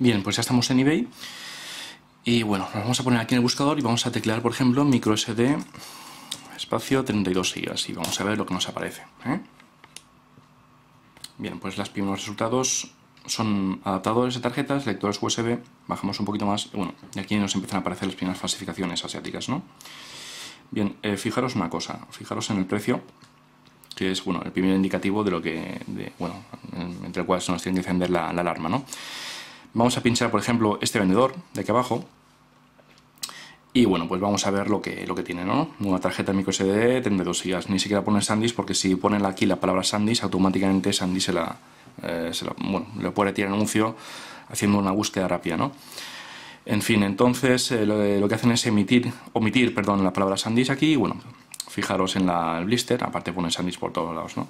Bien, pues ya estamos en eBay. Y bueno, nos vamos a poner aquí en el buscador y vamos a teclear, por ejemplo, micro sd espacio 32 GB. Y vamos a ver lo que nos aparece. ¿eh? Bien, pues los primeros resultados son adaptadores de tarjetas, lectores USB. Bajamos un poquito más. Bueno, y aquí nos empiezan a aparecer las primeras falsificaciones asiáticas, ¿no? Bien, eh, fijaros una cosa. Fijaros en el precio que es bueno el primer indicativo de lo que bueno entre el cual se nos tiene que encender la alarma no Vamos a pinchar, por ejemplo, este vendedor de aquí abajo. Y bueno, pues vamos a ver lo que, lo que tiene, ¿no? Una tarjeta micro SD, 32 GB. Ni siquiera pone Sandisk porque si ponen aquí la palabra Sandisk, automáticamente Sandisk eh, se la, bueno, le puede tirar anuncio haciendo una búsqueda rápida, ¿no? En fin, entonces eh, eh, lo, que hacen es emitir, omitir perdón, la palabra Sandisk aquí. Y bueno, fijaros en la, el blister, aparte pone Sandisk por todos lados, ¿no?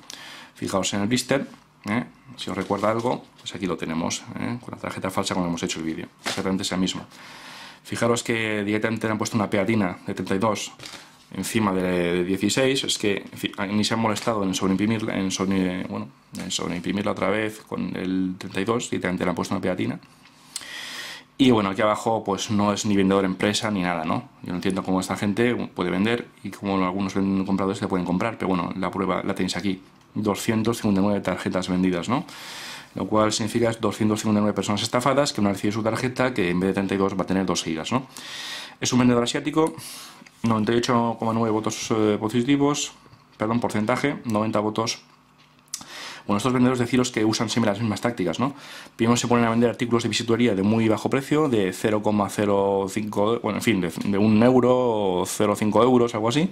Fijaos en el blister ¿eh? Si os recuerda algo, pues aquí lo tenemos, ¿eh? con la tarjeta falsa como hemos hecho el vídeo. Exactamente esa misma. Fijaros que directamente le han puesto una peatina de 32 encima de 16, es que ah, ni se han molestado en sobreimprimirla, en sobre, bueno, en otra vez con el 32, directamente le han puesto una peatina Y bueno, aquí abajo pues no es ni vendedor empresa ni nada, ¿no? Yo no entiendo cómo esta gente puede vender y cómo algunos compradores se pueden comprar, pero bueno, la prueba la tenéis aquí. 259 tarjetas vendidas, ¿no? Lo cual significa 259 personas estafadas que no recibe su tarjeta, que en vez de 32 va a tener 2 gigas, ¿no? Es un vendedor asiático, 98,9 votos eh, positivos, perdón, porcentaje, 90 votos bueno, estos vendedores deciros que usan siempre las mismas tácticas, ¿no? Primero se ponen a vender artículos de visitoría de muy bajo precio, de 0,05, bueno, en fin, de, de 1 euro o 0,5 euros, algo así.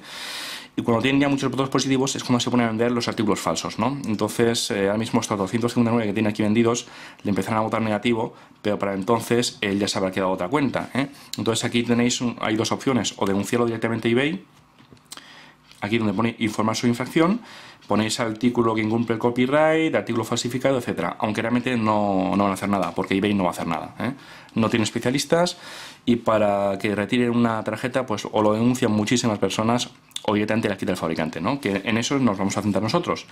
Y cuando tienen ya muchos votos positivos es cuando se ponen a vender los artículos falsos, ¿no? Entonces, eh, ahora mismo estos 259 que tiene aquí vendidos le empezarán a votar negativo, pero para entonces él ya se habrá quedado otra cuenta, ¿eh? Entonces aquí tenéis, hay dos opciones, o denunciarlo directamente a eBay, aquí donde pone informar su infracción, ponéis artículo que incumple el copyright, artículo falsificado, etcétera. Aunque realmente no, van a hacer nada, porque eBay no va a hacer nada. ¿eh? No tiene especialistas y para que retiren una tarjeta, pues o lo denuncian muchísimas personas obviamente la quita el fabricante, ¿no? Que en eso nos vamos a centrar nosotros.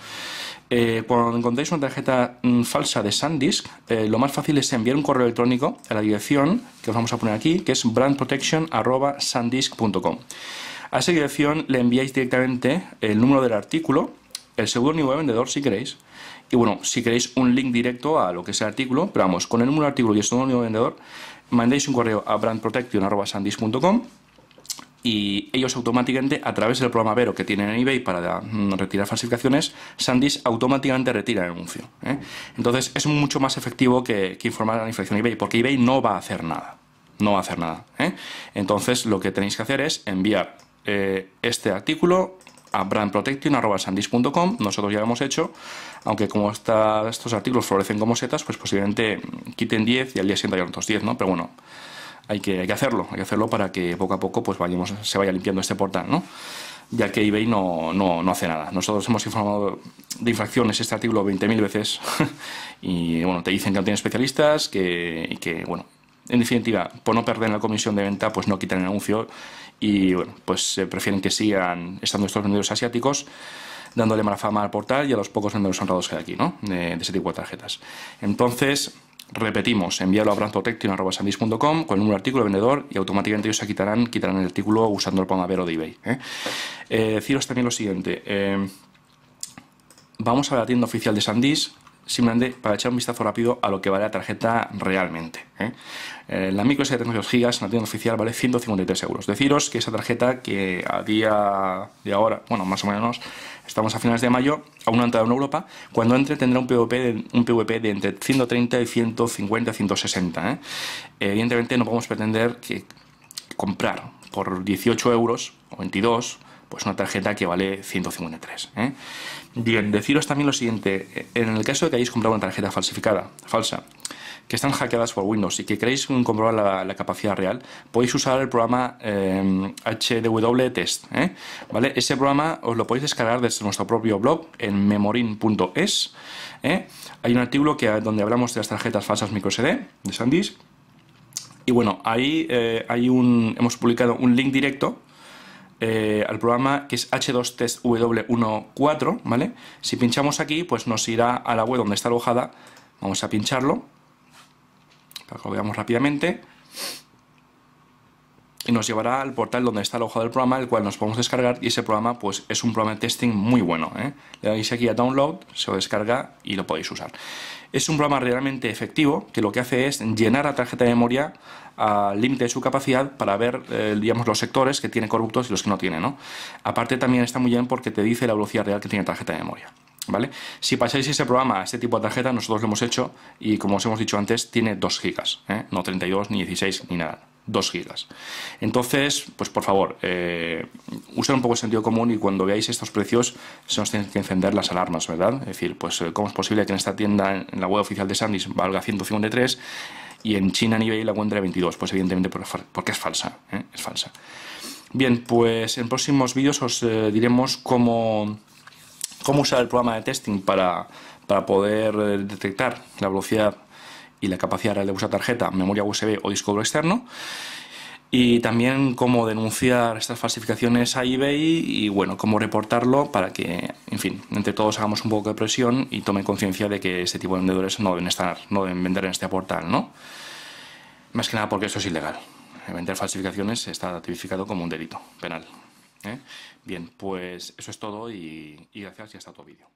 Eh, cuando encontréis una tarjeta mm, falsa de SanDisk, eh, lo más fácil es enviar un correo electrónico a la dirección que os vamos a poner aquí, que es brandprotection.sandisk.com. A esa dirección le enviáis directamente el número del artículo, el segundo nivel vendedor si queréis, y bueno, si queréis un link directo a lo que es el artículo, pero vamos, con el número del artículo y el seguro nivel vendedor, mandáis un correo a brandprotection.sandisk.com y ellos automáticamente, a través del programa Vero que tienen en eBay para mm, retirar falsificaciones, Sandisk automáticamente retira el anuncio. ¿eh? Entonces es mucho más efectivo que, informar a la infracción eBay, porque eBay no va a hacer nada. No va a hacer nada. ¿eh? Entonces lo que tenéis que hacer es enviar eh, este artículo a brandprotection.sandisk.com, nosotros ya lo hemos hecho, aunque como estos artículos florecen como setas, pues posiblemente quiten 10 y al día siguiente hay otros 10, ¿no? Pero bueno, hay que, hay que hacerlo, hay que hacerlo para que poco a poco pues se vaya limpiando este portal, ¿no? ya que eBay no, no, no, hace nada. Nosotros hemos informado de infracciones este artículo 20.000 veces y bueno, te dicen que no tienen especialistas, que, y que bueno, en definitiva, por no perder la comisión de venta, pues no quitan el anuncio y bueno, pues prefieren que sigan estando estos vendedores asiáticos dándole mala fama al portal y a los pocos vendedores honrados que hay aquí, ¿no? De, de ese tipo de tarjetas. Entonces, Repetimos, envíalo a brandprotection.com con el número de artículo de vendedor y automáticamente ellos se quitarán, quitarán el artículo usando el pongavero de eBay. ¿eh? Eh, deciros también lo siguiente. Eh, vamos a la tienda oficial de Sandis simplemente para echar un vistazo rápido a lo que vale la tarjeta realmente. ¿eh? Eh, la micro de GB en la tienda oficial vale 153 euros. Deciros que esa tarjeta que a día de ahora, bueno, más o menos, estamos a finales de mayo, aún no ha entrado en Europa, cuando entre tendrá un PVP de, un PVP de entre 130 y 150, 160. ¿eh? Evidentemente no podemos pretender que comprar por 18 euros o 22 pues una tarjeta que vale 153. ¿eh? Bien, deciros también lo siguiente, en el caso de que hayáis comprado una tarjeta falsificada, falsa, que están hackeadas por Windows y que queréis comprobar la, capacidad real, podéis usar el programa eh, HDW Test. ¿eh? ¿Vale? Ese programa os lo podéis descargar desde nuestro propio blog en memorin.es. ¿eh? Hay un artículo que, donde hablamos de las tarjetas falsas microSD de SanDisk. Y bueno, ahí hay un, hemos publicado un link directo eh, al programa que es H2TestW14, ¿vale? Si pinchamos aquí, pues nos irá a la web donde está alojada. Vamos a pincharlo, para que lo veamos rápidamente y nos llevará al portal donde está alojado el programa, el cual nos podemos descargar y ese programa pues es un programa de testing muy bueno. ¿eh? Le dais aquí a download, se lo descarga y lo podéis usar. Es un programa realmente efectivo que lo que hace es llenar la tarjeta de memoria al límite de su capacidad para ver eh, digamos, los sectores que tiene corruptos y los que no tiene. Aparte también está muy bien porque te dice la velocidad real que tiene la tarjeta de memoria. ¿Vale? Si pasáis ese programa a este tipo de tarjeta, nosotros lo hemos hecho y como os hemos dicho antes, tiene 2 GB, ¿eh? no 32 ni 16 ni nada. 2 gigas. Entonces, pues por favor, eh, usen un poco el sentido común y cuando veáis estos precios se nos tienen que encender las alarmas, ¿verdad? Es decir, pues eh, cómo es posible que en esta tienda, en la web oficial de Sandy's, valga 153 y en China ni la de 22. Pues evidentemente porque es falsa, ¿eh? es falsa. Bien, pues en próximos vídeos os diremos cómo, cómo usar el programa de testing para, para poder detectar la velocidad y la capacidad real de usar tarjeta, memoria USB o disco duro externo. Y también cómo denunciar estas falsificaciones a eBay y bueno, cómo reportarlo para que, en fin, entre todos hagamos un poco de presión y tomen conciencia de que este tipo de vendedores no deben estar, no deben vender en este portal, ¿no? Más que nada porque eso es ilegal. Vender falsificaciones está tipificado como un delito penal. ¿eh? Bien, pues eso es todo y, y gracias y hasta tu vídeo.